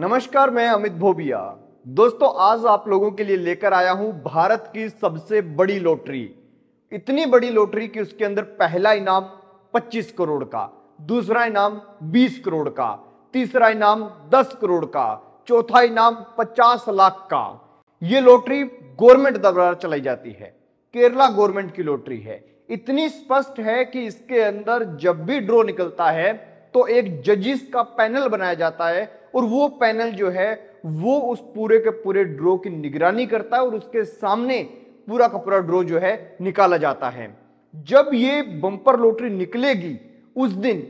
नमस्कार मैं अमित भोबिया दोस्तों आज आप लोगों के लिए लेकर आया हूं भारत की सबसे बड़ी लॉटरी इतनी बड़ी लॉटरी कि उसके अंदर पहला इनाम 25 करोड़ का दूसरा इनाम 20 करोड़ का तीसरा इनाम 10 करोड़ का चौथा इनाम 50 लाख का ये लॉटरी गवर्नमेंट द्वारा चलाई जाती है केरला गवर्नमेंट की लॉटरी है इतनी स्पष्ट है कि इसके अंदर जब भी ड्रॉ निकलता है तो एक जजिस का पैनल बनाया जाता है और वो पैनल जो है वो उस पूरे के पूरे ड्रो की निगरानी करता है और उसके सामने पूरा का पूरा ड्रो जो है निकाला जाता है जब ये बम्पर लॉटरी निकलेगी उस दिन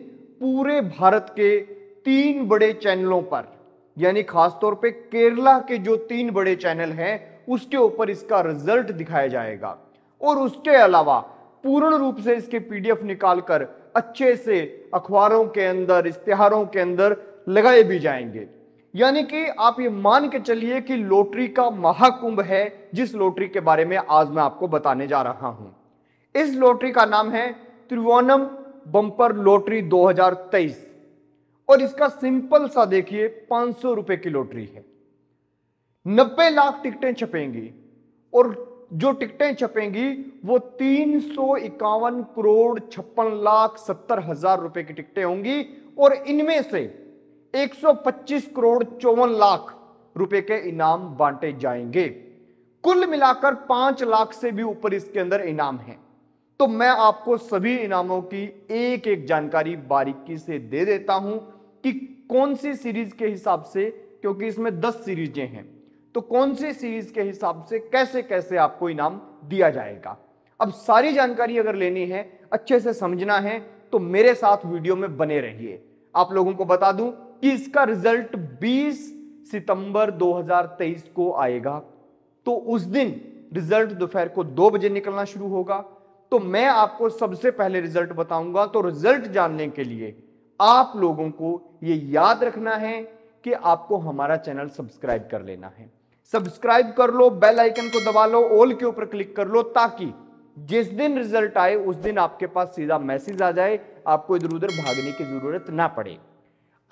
पूरे भारत के तीन बड़े चैनलों पर यानी खासतौर पे केरला के जो तीन बड़े चैनल हैं उसके ऊपर इसका रिजल्ट दिखाया जाएगा और उसके अलावा पूर्ण रूप से इसके पीडीएफ निकालकर अच्छे से अखबारों के अंदर इश्तेहारों के अंदर लगाए भी जाएंगे यानी कि आप ये मान के चलिए कि लोटरी का महाकुंभ है जिस लोटरी के बारे में आज मैं आपको बताने जा रहा हूं इस लोटरी का नाम है त्रिवोनम बम्पर लोटरी 2023 और इसका सिंपल सा देखिए पांच सौ रुपए की लोटरी है नब्बे लाख टिकटें छपेंगी और जो टिकटें छपेंगी वो तीन सौ इक्यावन करोड़ छप्पन लाख सत्तर हजार रुपए की टिकटें होंगी और इनमें से 125 करोड़ चौवन लाख रुपए के इनाम बांटे जाएंगे कुल मिलाकर पांच लाख से भी ऊपर इसके अंदर इनाम है तो मैं आपको सभी इनामों की एक एक जानकारी बारीकी से दे देता हूं कि कौन सी सीरीज के हिसाब से क्योंकि इसमें दस सीरीजें हैं तो कौन सी सीरीज के हिसाब से कैसे कैसे आपको इनाम दिया जाएगा अब सारी जानकारी अगर लेनी है अच्छे से समझना है तो मेरे साथ वीडियो में बने रहिए आप लोगों को बता दूं कि इसका रिजल्ट 20 सितंबर 2023 को आएगा तो उस दिन रिजल्ट दोपहर को दो बजे निकलना शुरू होगा तो मैं आपको सबसे पहले रिजल्ट बताऊंगा तो रिजल्ट जानने के लिए आप लोगों को यह याद रखना है कि आपको हमारा चैनल सब्सक्राइब कर लेना है सब्सक्राइब कर लो बेल आइकन को दबा लो ऑल के ऊपर क्लिक कर लो ताकि जिस दिन रिजल्ट आए उस दिन आपके पास सीधा मैसेज आ जाए आपको इधर उधर भागने की जरूरत ना पड़े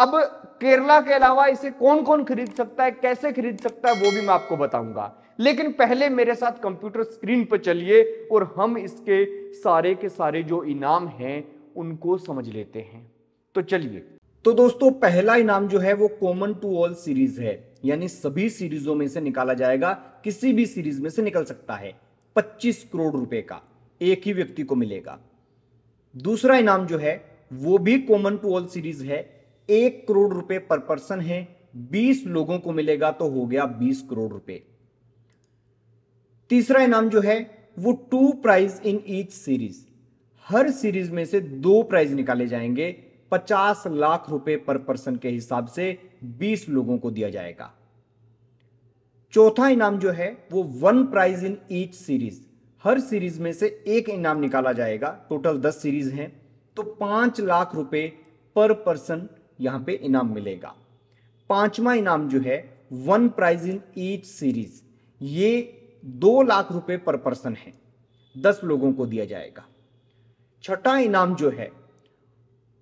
अब केरला के अलावा इसे कौन कौन खरीद सकता है कैसे खरीद सकता है वो भी मैं आपको बताऊंगा लेकिन पहले मेरे साथ कंप्यूटर स्क्रीन पर चलिए और हम इसके सारे के सारे जो इनाम हैं उनको समझ लेते हैं तो चलिए तो दोस्तों पहला इनाम जो है वो कॉमन टू ऑल सीरीज है यानी सभी सीरीजों में से निकाला जाएगा किसी भी सीरीज में से निकल सकता है 25 करोड़ रुपए का एक ही व्यक्ति को मिलेगा दूसरा इनाम जो है वो भी कॉमन टू ऑल सीरीज है एक करोड़ रुपए पर पर्सन है बीस लोगों को मिलेगा तो हो गया बीस करोड़ रुपए तीसरा इनाम जो है वो two prize in each series हर सीरीज में से दो प्राइज निकाले जाएंगे पचास लाख रुपए पर पर्सन के हिसाब से बीस लोगों को दिया जाएगा चौथा इनाम जो है वो one prize in each series हर सीरीज में से एक इनाम निकाला जाएगा टोटल दस सीरीज हैं तो पांच लाख रुपए पर पर्सन यहां पे इनाम मिलेगा पांचवा इनाम जो है one prize in each series ये दो लाख रुपए पर पर्सन है दस लोगों को दिया जाएगा छठा इनाम जो है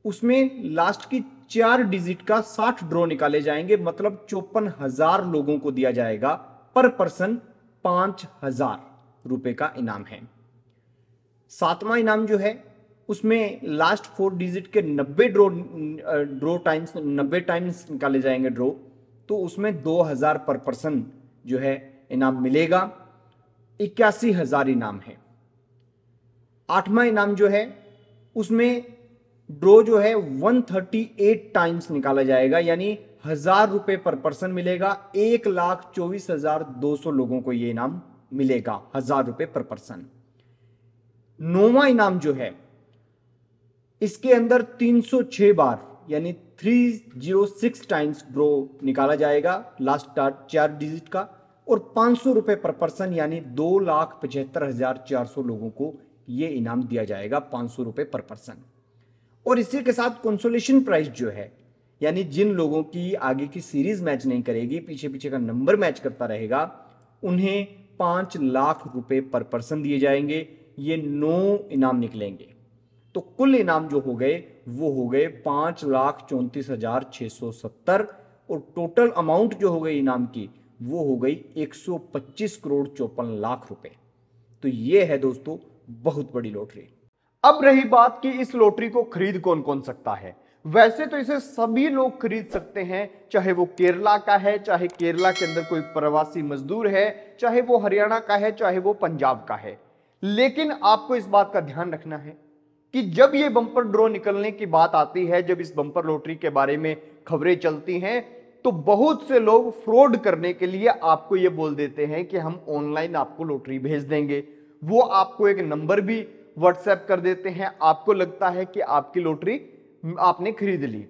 उसमें लास्ट की चार डिजिट का साठ ड्रॉ निकाले जाएंगे मतलब चौपन हजार लोगों को दिया जाएगा पर पर्सन पांच हजार रुपए का इनाम है सातवां इनाम जो है उसमें लास्ट फोर डिजिट के नब्बे ड्रो ड्रो टाइम्स नब्बे टाइम्स निकाले जाएंगे ड्रो तो उसमें दो हज़ार पर पर्सन जो है इनाम मिलेगा इक्यासी हज़ार इनाम है आठवां इनाम जो है उसमें ड्रो जो है 138 टाइम्स निकाला जाएगा यानी हजार रुपए पर पर्सन मिलेगा एक लाख चौबीस हजार दो सौ लोगों को यह इनाम मिलेगा हजार रुपए पर पर्सन नौवा इनाम जो है इसके अंदर 306 बार यानी 306 टाइम्स ग्रो निकाला जाएगा लास्ट चार डिजिट का और पाँच सौ रुपये पर पर्सन यानी दो लाख पचहत्तर हज़ार चार सौ लोगों को ये इनाम दिया जाएगा पाँच सौ रुपये पर पर्सन और इसी के साथ कंसोलेशन प्राइस जो है यानी जिन लोगों की आगे की सीरीज मैच नहीं करेगी पीछे पीछे का नंबर मैच करता रहेगा उन्हें पाँच लाख रुपए पर पर्सन दिए जाएंगे ये नौ इनाम निकलेंगे तो कुल इनाम जो हो गए वो हो गए पांच लाख चौंतीस हजार छह सौ सत्तर और टोटल अमाउंट जो हो गई इनाम की वो हो गई एक सौ पच्चीस करोड़ चौपन लाख रुपए तो ये है दोस्तों बहुत बड़ी लॉटरी अब रही बात कि इस लॉटरी को खरीद कौन कौन सकता है वैसे तो इसे सभी लोग खरीद सकते हैं चाहे वो केरला का है चाहे केरला के अंदर कोई प्रवासी मजदूर है चाहे वो हरियाणा का है चाहे वो पंजाब का है लेकिन आपको इस बात का ध्यान रखना है कि जब ये बम्पर ड्रॉ निकलने की बात आती है जब इस बम्पर लॉटरी के बारे में खबरें चलती हैं तो बहुत से लोग फ्रॉड करने के लिए आपको ये बोल देते हैं कि हम ऑनलाइन आपको लॉटरी भेज देंगे वो आपको एक नंबर भी व्हाट्सएप कर देते हैं आपको लगता है कि आपकी लॉटरी आपने खरीद ली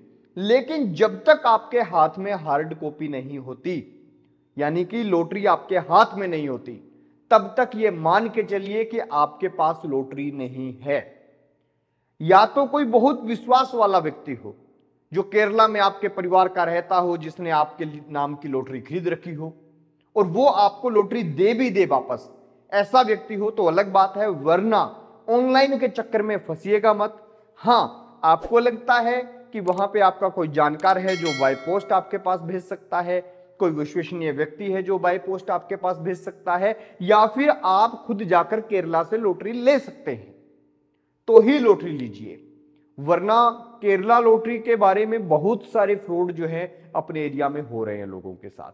लेकिन जब तक आपके हाथ में हार्ड कॉपी नहीं होती यानी कि लॉटरी आपके हाथ में नहीं होती तब तक ये मान के चलिए कि आपके पास लॉटरी नहीं है या तो कोई बहुत विश्वास वाला व्यक्ति हो जो केरला में आपके परिवार का रहता हो जिसने आपके नाम की लॉटरी खरीद रखी हो और वो आपको लॉटरी दे भी दे वापस ऐसा व्यक्ति हो तो अलग बात है वरना ऑनलाइन के चक्कर में फंसिएगा मत हाँ आपको लगता है कि वहां पे आपका कोई जानकार है जो बाय पोस्ट आपके पास भेज सकता है कोई विश्वसनीय व्यक्ति है जो बाय पोस्ट आपके पास भेज सकता है या फिर आप खुद जाकर केरला से लॉटरी ले सकते हैं तो ही लॉटरी लीजिए वरना केरला लॉटरी के बारे में बहुत सारे फ्रॉड जो है अपने एरिया में हो रहे हैं लोगों के साथ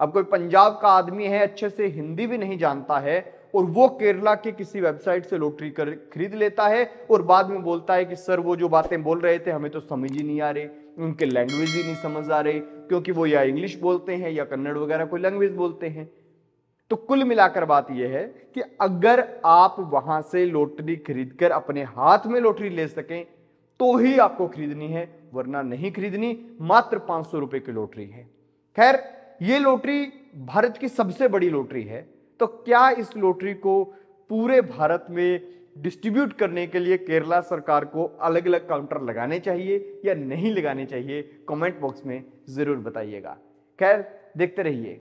अब कोई पंजाब का आदमी है अच्छे से हिंदी भी नहीं जानता है और वो केरला के किसी वेबसाइट से लॉटरी कर खरीद लेता है और बाद में बोलता है कि सर वो जो बातें बोल रहे थे हमें तो समझ ही नहीं आ रही उनके लैंग्वेज ही नहीं समझ आ रही क्योंकि वो या इंग्लिश बोलते हैं या कन्नड़ वगैरह कोई लैंग्वेज बोलते हैं तो कुल मिलाकर बात यह है कि अगर आप वहां से लोटरी खरीदकर अपने हाथ में लोटरी ले सकें तो ही आपको खरीदनी है वरना नहीं खरीदनी मात्र पांच सौ रुपए की लोटरी है खैर ये लोटरी भारत की सबसे बड़ी लोटरी है तो क्या इस लोटरी को पूरे भारत में डिस्ट्रीब्यूट करने के लिए केरला सरकार को अलग अलग काउंटर लगाने चाहिए या नहीं लगाने चाहिए कमेंट बॉक्स में ज़रूर बताइएगा खैर देखते रहिए